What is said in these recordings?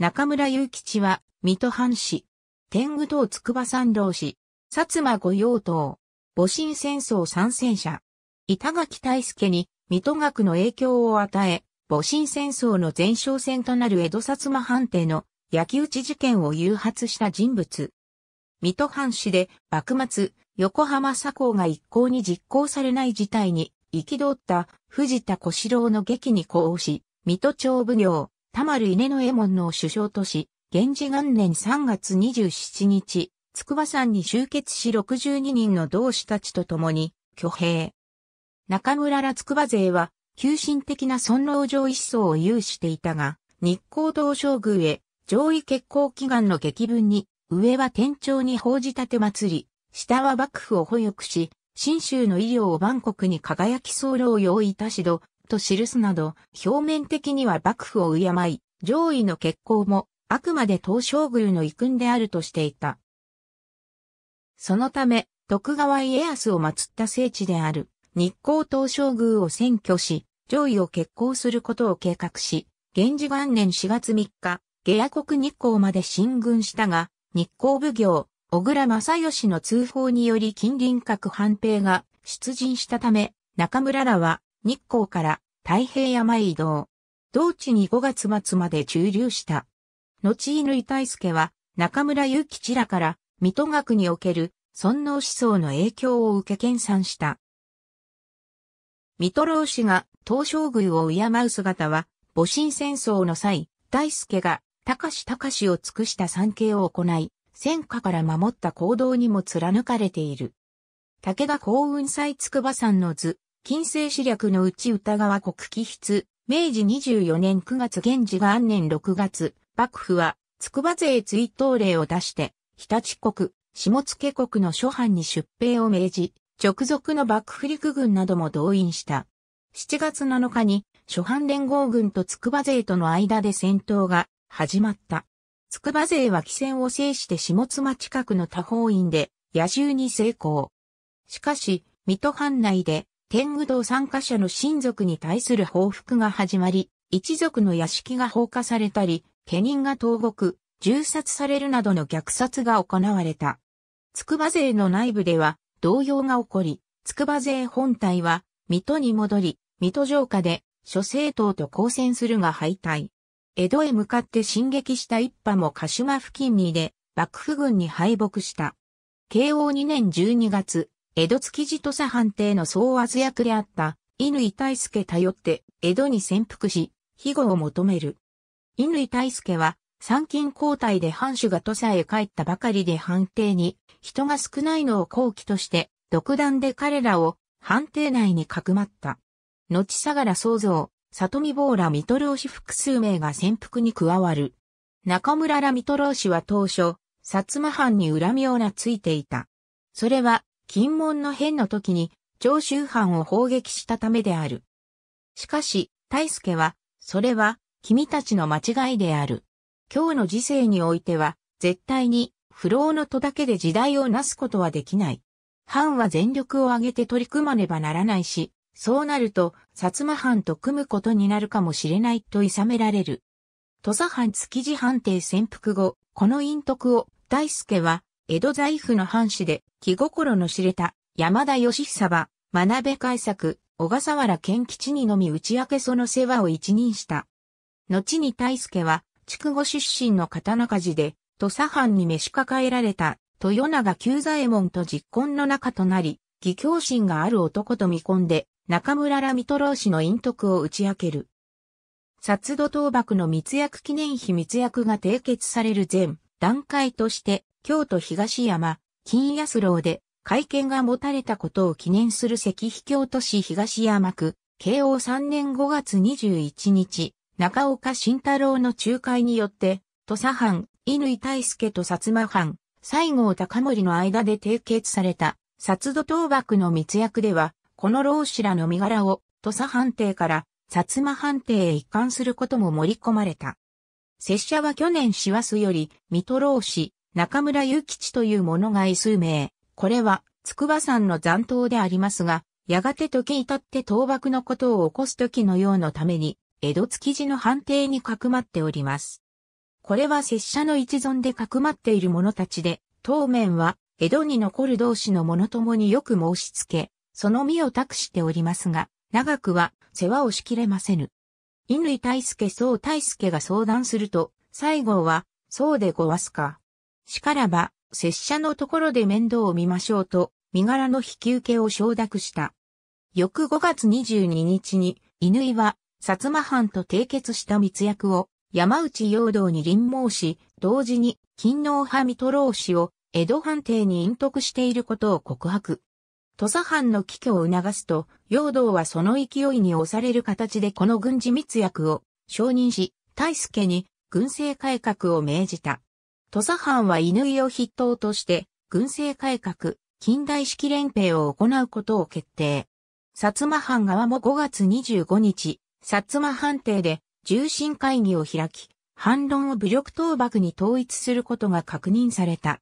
中村雄吉は、水戸藩士、天狗党筑波山老子、薩摩御用党、戊辰戦争参戦者、板垣大助に、水戸学の影響を与え、戊辰戦争の前哨戦となる江戸薩摩藩邸の焼き討ち事件を誘発した人物。水戸藩士で幕末、横浜左高が一向に実行されない事態に、憤った藤田小四郎の劇に呼応し、水戸町奉行、田丸稲の衛門の首相とし、源氏元年3月27日、筑波山に集結し62人の同志たちと共に、挙兵。中村ら筑波勢は、急進的な尊老上一層を有していたが、日光道将軍へ、上位結婚祈願の激文に、上は天朝に報じたて祭り、下は幕府を保育し、新州の医療を万国に輝き候を用意いたしど、と記すなど、表面的には幕府を敬い、上位の決行も、あくまで東照宮の遺訓であるとしていた。そのため、徳川家康を祀った聖地である、日光東照宮を占拠し、上位を決行することを計画し、源氏元年4月3日、下野国日光まで進軍したが、日光奉行、小倉正義の通報により近隣各藩兵が出陣したため、中村らは日光から太平山へ移動。同地に5月末まで駐留した。後乾大輔は中村祐吉らから水戸学における尊能思想の影響を受け研鑽した。水戸老氏が東照宮を敬う姿は、戊辰戦争の際、大輔が高志高志を尽くした産経を行い、戦火から守った行動にも貫かれている。武田幸運祭筑波山の図、近世史略のうち歌川国旗筆、明治24年9月現時元年6月、幕府は、筑波勢追悼令を出して、日立国、下野国の諸藩に出兵を命じ、直属の幕府陸軍なども動員した。7月7日に、諸藩連合軍と筑波勢との間で戦闘が始まった。筑波勢は汽船を制して下妻近くの多方院で野獣に成功。しかし、水戸藩内で天狗堂参加者の親族に対する報復が始まり、一族の屋敷が放火されたり、家人が投獄、銃殺されるなどの虐殺が行われた。筑波勢の内部では動揺が起こり、筑波勢本体は水戸に戻り、水戸城下で諸政党と交戦するが敗退。江戸へ向かって進撃した一派も鹿島付近にで、幕府軍に敗北した。慶応2年12月、江戸築地土佐藩邸の総和役であった、乾大助頼って、江戸に潜伏し、庇護を求める。乾大助は、参勤交代で藩主が土佐へ帰ったばかりで藩邸に、人が少ないのを好機として、独断で彼らを、藩邸内にかくまった。後相良創造、里見坊ら見取押し複数名が潜伏に加わる。中村ら見取押しは当初、薩摩藩に恨みをなついていた。それは、金門の変の時に長州藩を砲撃したためである。しかし、大助は、それは、君たちの間違いである。今日の時世においては、絶対に、不老の戸だけで時代をなすことはできない。藩は全力を挙げて取り組まねばならないし、そうなると、薩摩藩と組むことになるかもしれないと諌められる。土佐藩築地藩邸潜伏後、この陰徳を、大助は、江戸財布の藩士で、気心の知れた、山田義久は、学べ改作、小笠原賢吉にのみ打ち明けその世話を一任した。後に大助は、筑後出身の刀鍛冶で、土佐藩に召し抱えられた、豊永久左衛門と実婚の仲となり、義教心がある男と見込んで、中村ら水戸老氏の陰徳を打ち明ける。殺土倒幕の密約記念碑密約が締結される前、段階として京都東山、金安楼で会見が持たれたことを記念する石碑京都市東山区、慶応3年5月21日、中岡慎太郎の仲介によって、土佐藩、乾大輔と薩摩藩、西郷隆盛の間で締結された、薩土倒幕の密約では、この老子らの身柄を土佐藩邸から薩摩藩邸へ移管することも盛り込まれた。拙者は去年師走より、三戸老師、中村祐吉という者が異数名。これは、筑波山の残党でありますが、やがて時至って倒幕のことを起こす時のようのために、江戸築地の判定にかくまっております。これは拙者の一存でかくまっている者たちで、当面は、江戸に残る同士の者ともによく申しつけ、その身を託しておりますが、長くは世話をしきれませぬ。乾大輔総大輔が相談すると、西郷は、そうでごわすか。しからば、拙者のところで面倒を見ましょうと、身柄の引き受けを承諾した。翌5月22日に、乾は、薩摩藩と締結した密約を、山内陽道に臨毛し、同時に、勤王派三戸郎氏を、江戸藩邸に隠匿していることを告白。土佐藩の帰居を促すと、陽道はその勢いに押される形でこの軍事密約を承認し、大助に軍政改革を命じた。土佐藩は犬井を筆頭として、軍政改革、近代式連兵を行うことを決定。薩摩藩側も5月25日、薩摩藩邸で重臣会議を開き、反論を武力倒幕に統一することが確認された。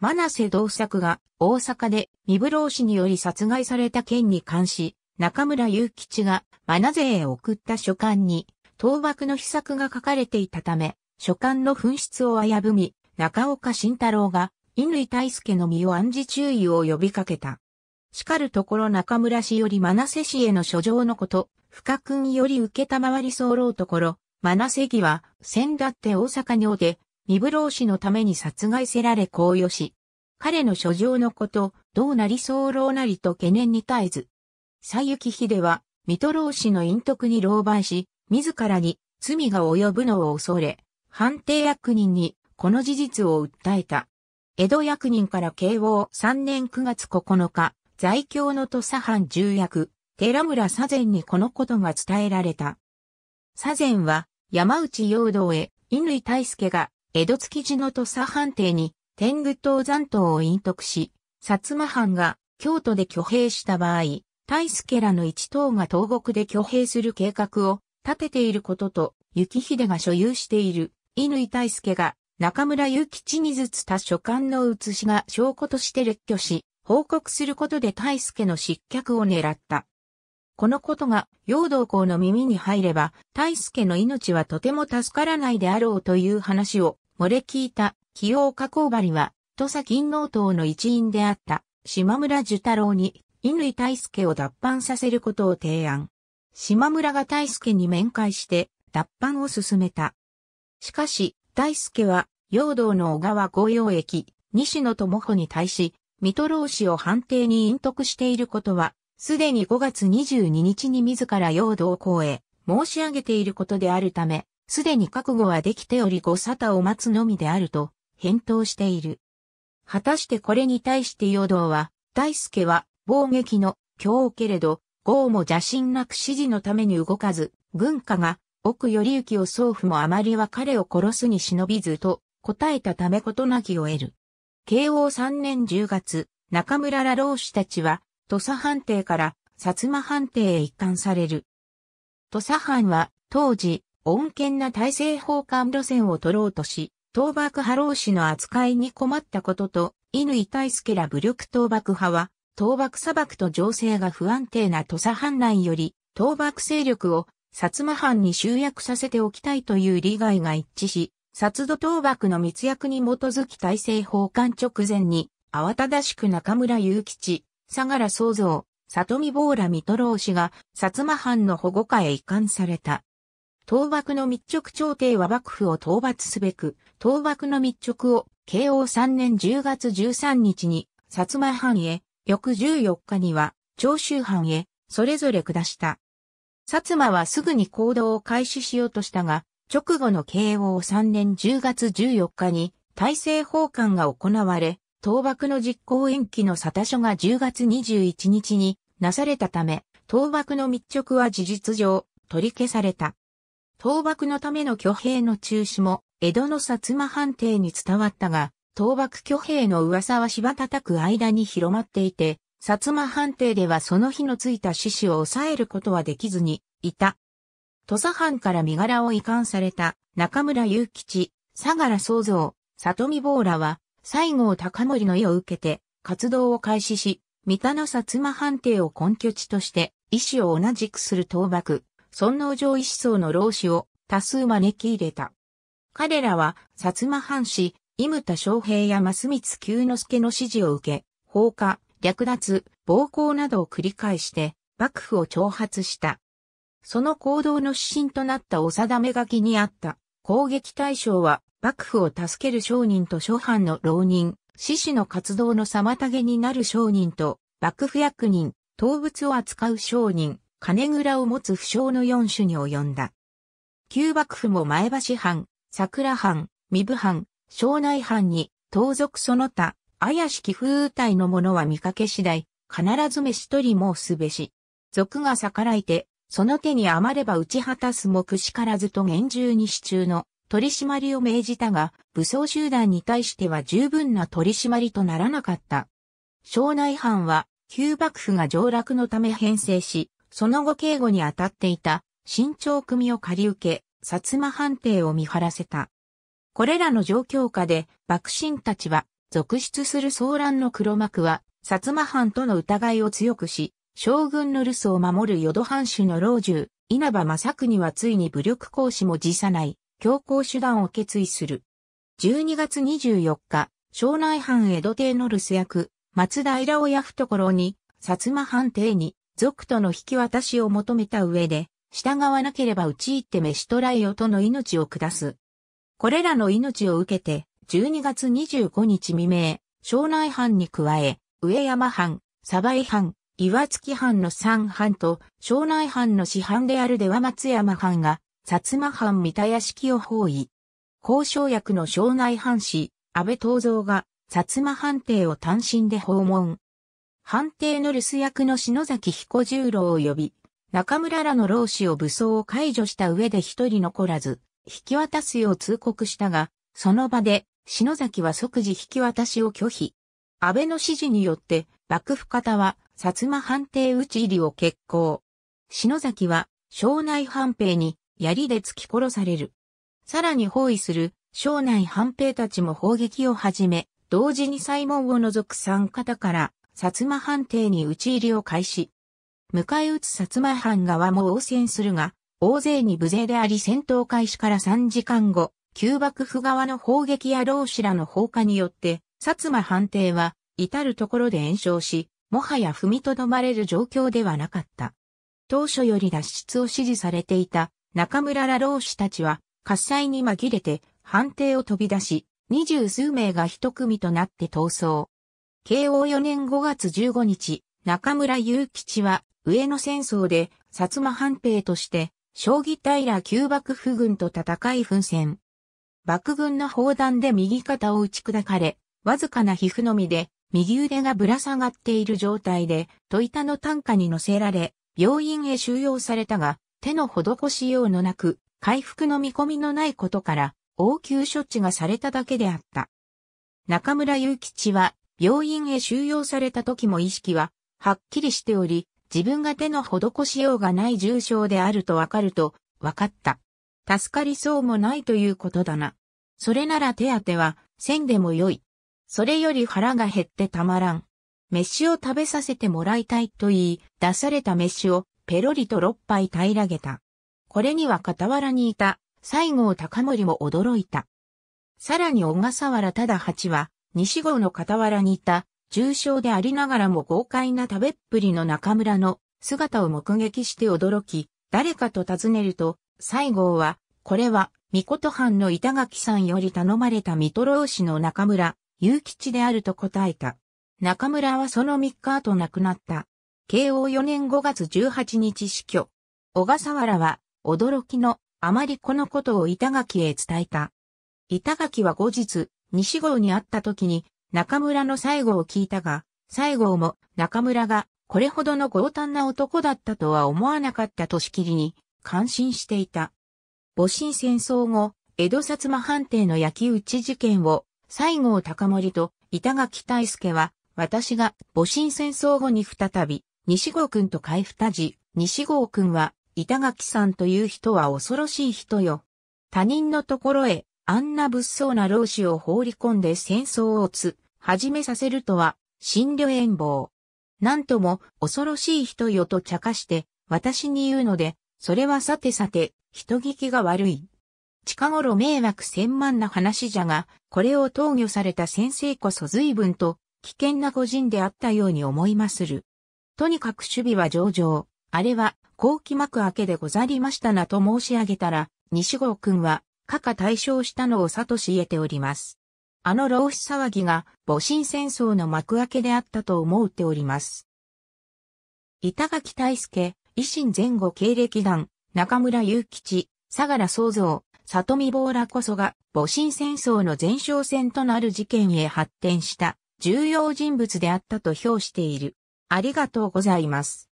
マナセ同作が大阪で三ブロ氏により殺害された件に関し、中村祐吉がマナへ送った書簡に、倒幕の秘策が書かれていたため、書簡の紛失を危ぶみ、中岡慎太郎が、乾大輔の身を暗示注意を呼びかけた。しかるところ中村氏よりマナ氏への書状のこと、深君より受けたまわり候ところ、マナ義は、先だって大阪におで、身ブ老氏のために殺害せられ公与し、彼の書状のこと、どうなり候なりと懸念に絶えず、佐幸秀は、水戸老子の隠匿に狼狽し、自らに罪が及ぶのを恐れ、判定役人にこの事実を訴えた。江戸役人から慶応3年9月9日、在京の土佐藩重役、寺村左前にこのことが伝えられた。左前は山内陽道へ乾大介が江戸築地の土佐藩邸に天狗島残党を隠匿し、薩摩藩が京都で挙兵した場合、大ケらの一党が東国で挙兵する計画を立てていることと、雪秀が所有している、乾大ケが中村祐吉にずつた書簡の写しが証拠として列挙し、報告することで大ケの失脚を狙った。このことが、陽道公の耳に入れば、大ケの命はとても助からないであろうという話を、漏れ聞いた、清岡公張は、土佐金納党の一員であった、島村寿太郎に、乾大輔を脱藩させることを提案。島村が大輔に面会して脱藩を進めた。しかし、大輔は、陽道の小川御用駅、西野智穂に対し、水戸老氏を判定に隠匿していることは、すでに5月22日に自ら陽道公へ申し上げていることであるため、すでに覚悟はできておりご沙汰を待つのみであると、返答している。果たしてこれに対して陽道は、大輔は防撃の強けれど、豪も邪心なく指示のために動かず、軍家が、奥頼行を祖父もあまりは彼を殺すに忍びずと、答えたため事なきを得る。慶応3年10月、中村ら老子たちは、土佐藩邸から薩摩藩邸へ一貫される。土佐藩は、当時、穏健な大政奉還路線を取ろうとし、倒幕派老子の扱いに困ったことと、犬乾大助ら武力倒幕派は、倒幕砂漠と情勢が不安定な土佐藩内より、倒幕勢力を薩摩藩に集約させておきたいという利害が一致し、薩土倒幕の密約に基づき大政奉還直前に、慌ただしく中村雄吉、相良創造、里見坊ら三戸郎氏が薩摩藩の保護下へ移管された。倒幕の密直朝廷は幕府を討伐すべく、倒幕の密直を慶応3年10月13日に薩摩藩へ翌14日には、長州藩へ、それぞれ下した。薩摩はすぐに行動を開始しようとしたが、直後の慶応3年10月14日に、大政奉還が行われ、倒幕の実行延期の沙汰書が10月21日になされたため、倒幕の密着は事実上、取り消された。倒幕のための挙兵の中止も、江戸の薩摩藩邸に伝わったが、倒幕挙兵の噂は芝叩く間に広まっていて、薩摩藩邸ではその火のついた獅子を抑えることはできずに、いた。土佐藩から身柄を移管された中村雄吉、相良創造、里見坊らは、西郷隆盛の意を受けて、活動を開始し、三田の薩摩藩邸を根拠地として、意志を同じくする倒幕、尊王上意思想の老子を多数招き入れた。彼らは、薩摩藩士、伊牟田昌平や増光久之助の指示を受け、放火、略奪、暴行などを繰り返して、幕府を挑発した。その行動の指針となったお定め書きにあった、攻撃対象は、幕府を助ける商人と諸藩の浪人、志士の活動の妨げになる商人と、幕府役人、動物を扱う商人、金蔵を持つ不詳の四種に及んだ。旧幕府も前橋藩、桜藩、三部藩、省内藩に、盗賊その他、怪しき風体の者は見かけ次第、必ず飯取り申すべし。賊が逆らいて、その手に余れば打ち果たすもくしからずと厳重に支柱の取り締まりを命じたが、武装集団に対しては十分な取り締まりとならなかった。省内藩は、旧幕府が上落のため編成し、その後警護に当たっていた、新朝組を借り受け、薩摩藩邸を見張らせた。これらの状況下で、幕臣たちは、続出する騒乱の黒幕は、薩摩藩との疑いを強くし、将軍の留守を守る淀藩主の老中、稲葉正国はついに武力行使も辞さない、強行手段を決意する。12月24日、庄内藩江戸邸の留守役、松平親懐に、薩摩藩邸に、族との引き渡しを求めた上で、従わなければ討ち入って召し捕らえよとの命を下す。これらの命を受けて、12月25日未明、庄内藩に加え、上山藩、鯖江藩、岩月藩の三藩と、庄内藩の市藩である出羽松山藩が、薩摩藩三田屋敷を包囲。交渉役の庄内藩士、安倍東蔵が、薩摩藩邸を単身で訪問。藩邸の留守役の篠崎彦十郎を呼び、中村らの老子を武装を解除した上で一人残らず、引き渡すよう通告したが、その場で篠崎は即時引き渡しを拒否。安倍の指示によって幕府方は薩摩藩邸討ち入りを決行。篠崎は庄内藩兵に槍で突き殺される。さらに包囲する庄内藩兵たちも砲撃を始め、同時に西門を除く三方から薩摩藩邸に討ち入りを開始。迎え撃つ薩摩藩側も応戦するが、大勢に無勢であり戦闘開始から3時間後、旧幕府側の砲撃や老子らの放火によって、薩摩藩邸は、至るところで延焼し、もはや踏みとどまれる状況ではなかった。当初より脱出を指示されていた中村ら老子たちは、喝采に紛れて、藩邸を飛び出し、二十数名が一組となって逃走。慶応4年5月15日、中村祐吉は、上野戦争で、薩摩藩兵として、将棋平旧幕府軍と戦い奮戦。幕軍の砲弾で右肩を打ち砕かれ、わずかな皮膚のみで、右腕がぶら下がっている状態で、戸板の担架に乗せられ、病院へ収容されたが、手の施しようのなく、回復の見込みのないことから、応急処置がされただけであった。中村祐吉は、病院へ収容された時も意識は、はっきりしており、自分が手の施しようがない重症であるとわかると、わかった。助かりそうもないということだな。それなら手当ては、せんでもよい。それより腹が減ってたまらん。飯を食べさせてもらいたいと言い、出された飯をペロリと六杯平らげた。これには傍らにいた西郷隆盛も驚いた。さらに小笠原忠八は、西郷の傍らにいた重症でありながらも豪快な食べっぷりの中村の姿を目撃して驚き、誰かと尋ねると、西郷は、これは、御琴藩の板垣さんより頼まれた三戸老氏の中村、祐吉であると答えた。中村はその3日後亡くなった。慶応4年5月18日死去。小笠原は、驚きの、あまりこのことを板垣へ伝えた。板垣は後日、西郷に会った時に、中村の最後を聞いたが、西郷も中村がこれほどの強胆な男だったとは思わなかったとしきりに感心していた。戊辰戦争後、江戸薩摩藩邸の焼き討ち事件を西郷隆盛と板垣大助は私が戊辰戦争後に再び西郷君と会二時、西郷君は板垣さんという人は恐ろしい人よ。他人のところへあんな物騒な老子を放り込んで戦争をつ、始めさせるとは、新慮遠坊なんとも恐ろしい人よと茶化して、私に言うので、それはさてさて、人聞きが悪い。近頃迷惑千万な話じゃが、これを投与された先生こそ随分と危険な個人であったように思いまする。とにかく守備は上々。あれは、後期幕明けでござりましたなと申し上げたら、西郷くんは、過去対象したのを悟し得ております。あの浪費騒ぎが戊辰戦争の幕開けであったと思うております。板垣大助、維新前後経歴団、中村雄吉、相良創造、里見坊らこそが戊辰戦争の前哨戦となる事件へ発展した重要人物であったと評している。ありがとうございます。